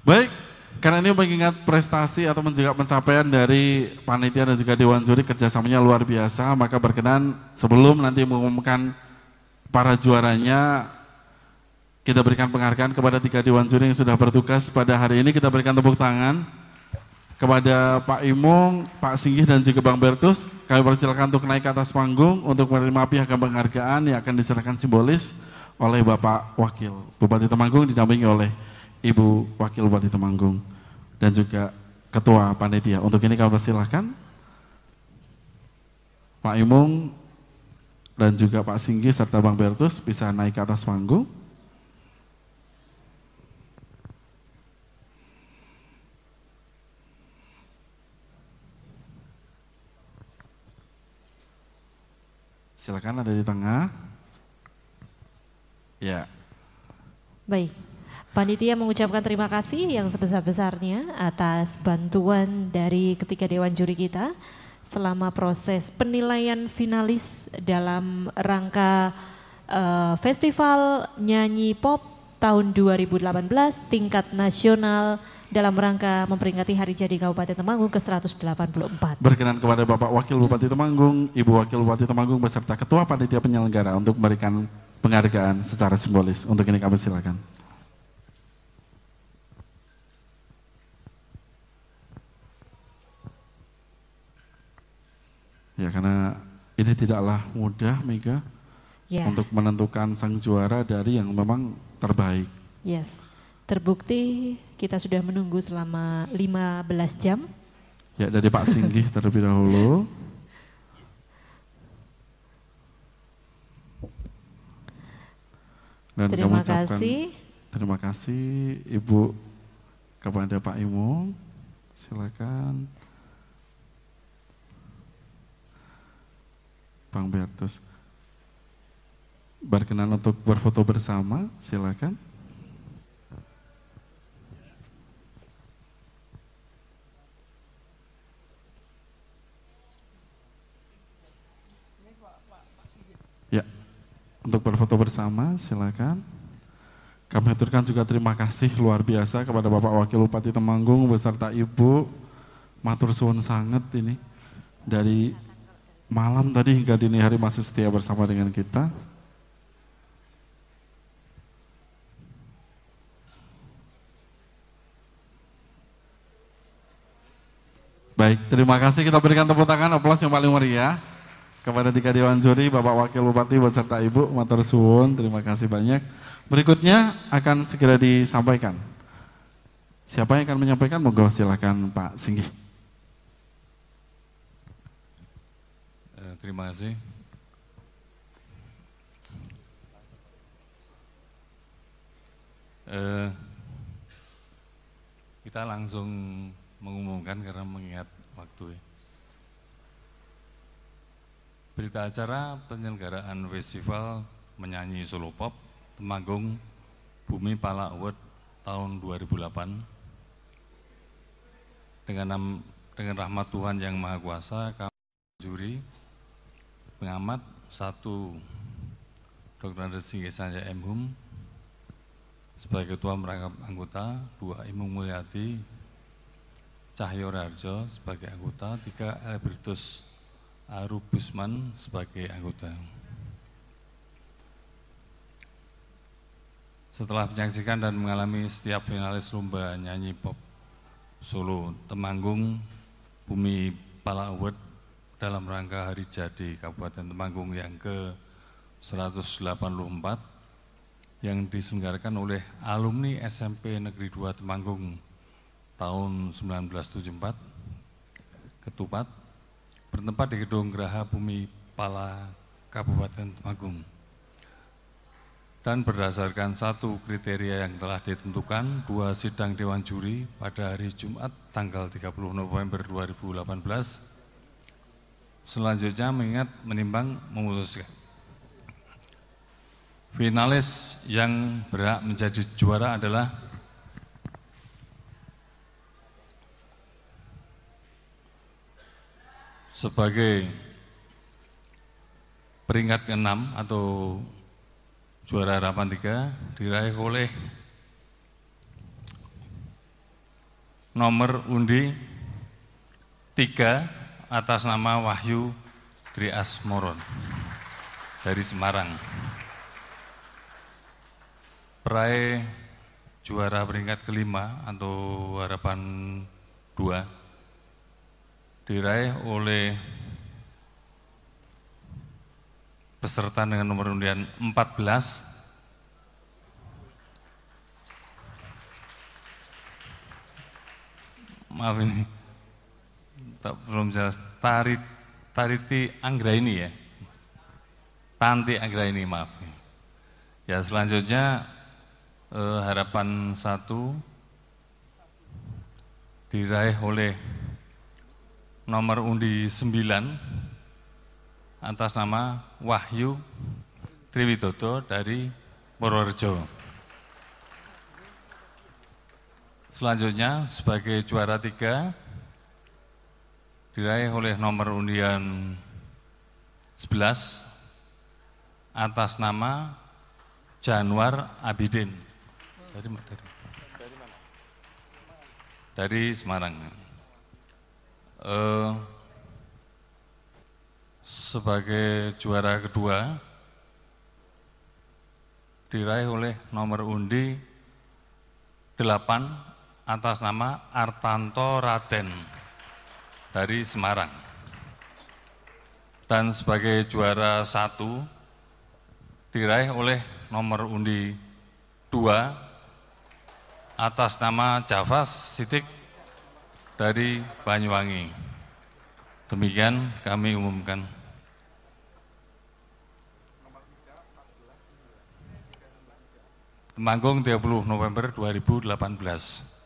Baik, karena ini mengingat prestasi atau juga pencapaian dari panitia dan juga dewan juri kerjasamanya luar biasa, maka berkenan sebelum nanti mengumumkan para juaranya, kita berikan penghargaan kepada tiga dewan juri yang sudah bertugas pada hari ini. Kita berikan tepuk tangan kepada Pak Imung, Pak Singgih dan juga Bang Bertus. Kami persilakan untuk naik ke atas panggung untuk menerima pihak penghargaan yang akan diserahkan simbolis oleh Bapak Wakil Bupati Temanggung didampingi oleh Ibu Wakil Bupati Temanggung dan juga Ketua Panitia. Untuk ini kami persilahkan Pak Imung dan juga Pak Singgi serta Bang Bertus bisa naik ke atas panggung. Silakan ada di tengah. Ya. Baik. Panitia mengucapkan terima kasih yang sebesar-besarnya atas bantuan dari ketiga dewan juri kita selama proses penilaian finalis dalam rangka uh, Festival Nyanyi Pop tahun 2018 tingkat nasional dalam rangka memperingati Hari Jadi Kabupaten Temanggung ke-184. Berkenan kepada Bapak Wakil Bupati Temanggung, Ibu Wakil Bupati Temanggung beserta Ketua Panitia Penyelenggara untuk memberikan penghargaan secara simbolis. Untuk ini kami silakan. Ya karena ini tidaklah mudah Mega yeah. untuk menentukan sang juara dari yang memang terbaik. Yes, terbukti kita sudah menunggu selama 15 jam. Ya dari Pak Singgih terlebih dahulu. Dan terima kasih. Terima kasih Ibu kepada Pak Imung. Silakan. Bang Bertus. Berkenan untuk berfoto bersama, silakan. Ya, untuk berfoto bersama, silakan. Kami haturkan juga terima kasih luar biasa kepada Bapak Wakil Bupati Temanggung beserta Ibu Matur Suwun sangat ini dari malam tadi hingga dini hari masih setia bersama dengan kita. Baik, terima kasih kita berikan tepuk tangan aplaus yang paling meriah kepada tiga Dewan Juri, Bapak Wakil Bupati beserta Ibu Matur Suwun. Terima kasih banyak. Berikutnya akan segera disampaikan. Siapa yang akan menyampaikan? Monggo silakan Pak Singgih. terima kasih. Eh, kita langsung mengumumkan karena mengingat waktu. Ya. Berita acara penyelenggaraan festival menyanyi solo pop Temanggung Bumi Pala Award tahun 2008 dengan dengan rahmat Tuhan yang Maha Kuasa kami juri pengamat, satu Dr. Andres Sanjaya M. Hum sebagai ketua merangkap anggota, dua Imam Mulyati Cahyo Rarjo sebagai anggota, tiga Albertus Aru sebagai anggota. Setelah menyaksikan dan mengalami setiap finalis lomba nyanyi pop solo Temanggung Bumi Pala Award dalam rangka hari jadi Kabupaten Temanggung yang ke 184 yang diselenggarakan oleh alumni SMP Negeri 2 Temanggung tahun 1974 Ketupat bertempat di Gedung Geraha Bumi Pala Kabupaten Temanggung dan berdasarkan satu kriteria yang telah ditentukan, dua sidang Dewan Juri pada hari Jumat tanggal 30 November 2018 Selanjutnya mengingat, menimbang, memutuskan. Finalis yang berhak menjadi juara adalah sebagai peringkat ke-6 atau juara harapan 3 diraih oleh nomor undi 3 atas nama Wahyu Trias Moron dari Semarang. Peraih juara peringkat kelima atau harapan dua diraih oleh peserta dengan nomor undian 14 maaf ini tak belum jelas tarit tariti anggra ini ya tanti anggra ini maaf ya selanjutnya eh, harapan satu diraih oleh nomor undi sembilan atas nama Wahyu Triwidodo dari Purworejo. Selanjutnya sebagai juara tiga diraih oleh nomor undian 11 atas nama Januar Abidin. Dari dari, dari mana? Dari Semarang. Uh, sebagai juara kedua diraih oleh nomor undi 8 atas nama Artanto Raden dari Semarang. Dan sebagai juara satu diraih oleh nomor undi dua atas nama Javas Sitik dari Banyuwangi. Demikian kami umumkan. Temanggung 30 November 2018.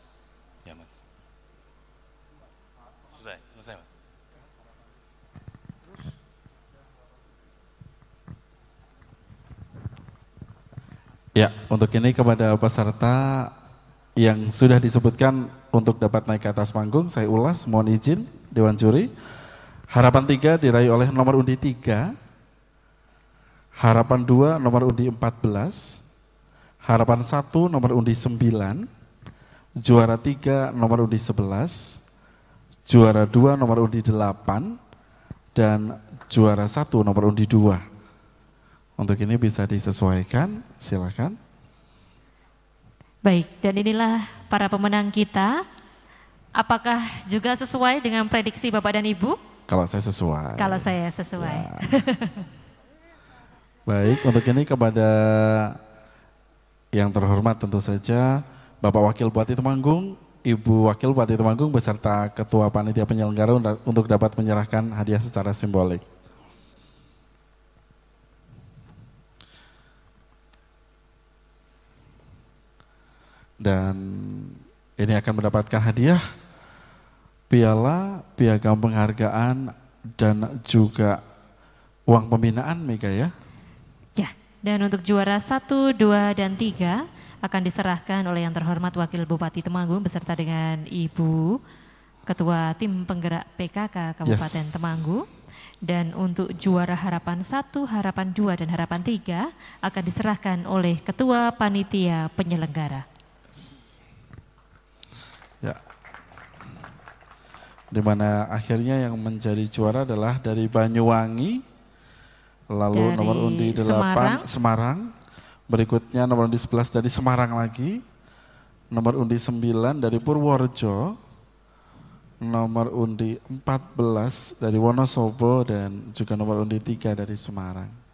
Ya, untuk ini kepada peserta yang sudah disebutkan untuk dapat naik ke atas panggung, saya ulas, mohon izin Dewan Juri. Harapan tiga diraih oleh nomor undi tiga, harapan dua nomor undi empat belas, harapan satu nomor undi sembilan, juara tiga nomor undi sebelas, juara dua nomor undi delapan, dan juara satu nomor undi dua. Untuk ini bisa disesuaikan, silakan. Baik, dan inilah para pemenang kita. Apakah juga sesuai dengan prediksi Bapak dan Ibu? Kalau saya sesuai. Kalau saya sesuai. Ya. Baik, untuk ini kepada yang terhormat tentu saja Bapak Wakil Bupati Temanggung, Ibu Wakil Bupati Temanggung beserta Ketua Panitia Penyelenggara untuk dapat menyerahkan hadiah secara simbolik. dan ini akan mendapatkan hadiah piala, piagam penghargaan dan juga uang pembinaan Mega ya. Ya, dan untuk juara 1, 2 dan 3 akan diserahkan oleh yang terhormat Wakil Bupati Temanggung beserta dengan Ibu Ketua Tim Penggerak PKK Kabupaten yes. Temanggung. Dan untuk juara harapan satu, harapan dua dan harapan tiga akan diserahkan oleh Ketua Panitia Penyelenggara. Ya. Dimana akhirnya yang menjadi juara adalah dari Banyuwangi, lalu dari nomor undi 8 Semarang. Semarang. Berikutnya nomor undi 11 dari Semarang lagi. Nomor undi 9 dari Purworejo. Nomor undi 14 dari Wonosobo dan juga nomor undi 3 dari Semarang.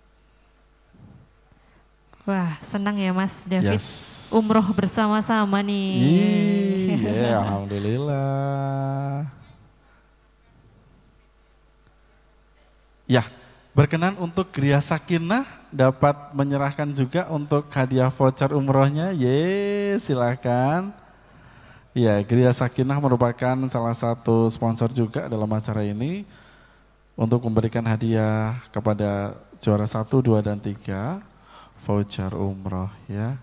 Wah, senang ya Mas David yes. umroh bersama-sama nih. Iya, alhamdulillah. Ya, berkenan untuk Gria Sakinah dapat menyerahkan juga untuk hadiah voucher umrohnya. Ye, silakan. Ya, Gria Sakinah merupakan salah satu sponsor juga dalam acara ini untuk memberikan hadiah kepada juara satu, dua dan tiga voucher umroh ya.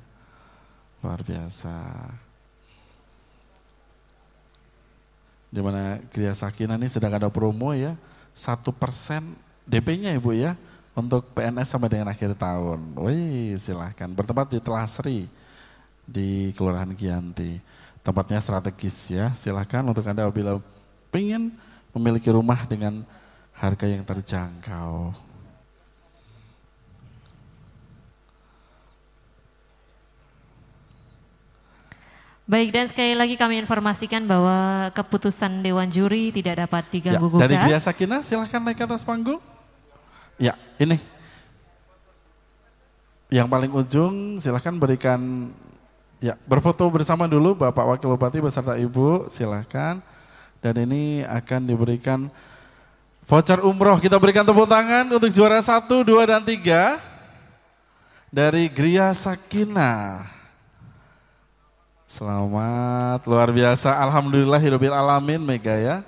Luar biasa. dimana mana Kriya Sakina ini sedang ada promo ya. Satu persen DP-nya Ibu ya. Untuk PNS sampai dengan akhir tahun. Wih silahkan. Bertempat di Telasri. Di Kelurahan Kianti. Tempatnya strategis ya. Silahkan untuk Anda bila pingin memiliki rumah dengan harga yang terjangkau. Baik dan sekali lagi kami informasikan bahwa keputusan Dewan Juri tidak dapat diganggu gugat. Ya, dari Gria Sakina silahkan naik ke atas panggung. Ya ini. Yang paling ujung silahkan berikan ya berfoto bersama dulu Bapak Wakil Bupati beserta Ibu silahkan. Dan ini akan diberikan voucher umroh. Kita berikan tepuk tangan untuk juara satu, dua dan tiga dari Gria Sakinah. Selamat, luar biasa. Alhamdulillah, hidupin alamin Mega ya.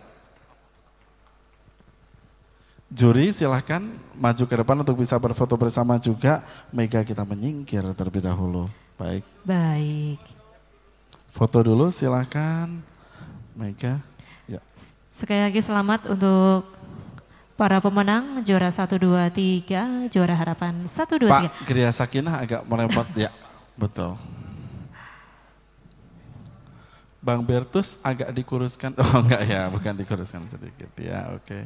Juri silahkan maju ke depan untuk bisa berfoto bersama juga. Mega kita menyingkir terlebih dahulu. Baik. Baik. Foto dulu silahkan. Mega. Ya. Sekali lagi selamat untuk para pemenang juara 1, 2, 3, juara harapan 1, 2, 3. Pak Gria Sakinah agak merepot ya, betul. Bang Bertus agak dikuruskan. Oh enggak ya, bukan dikuruskan sedikit ya, oke. Okay.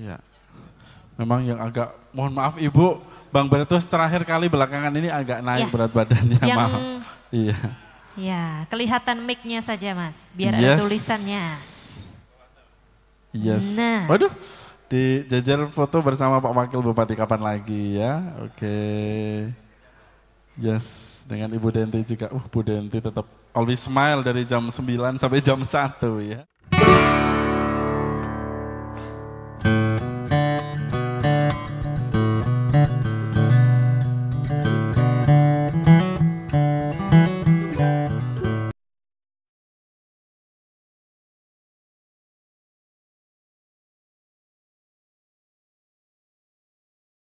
Ya. Memang yang agak mohon maaf Ibu, Bang Bertus terakhir kali belakangan ini agak naik ya. berat badannya, yang, maaf. Iya. Iya, kelihatan mic-nya saja, Mas, biar yes. ada tulisannya. Yes. Nah. Waduh, dijajar foto bersama Pak Wakil Bupati kapan lagi ya? Oke. Okay. Yes, dengan Ibu Denti juga. Uh, Bu Denti tetap always smile dari jam 9 sampai jam 1 ya.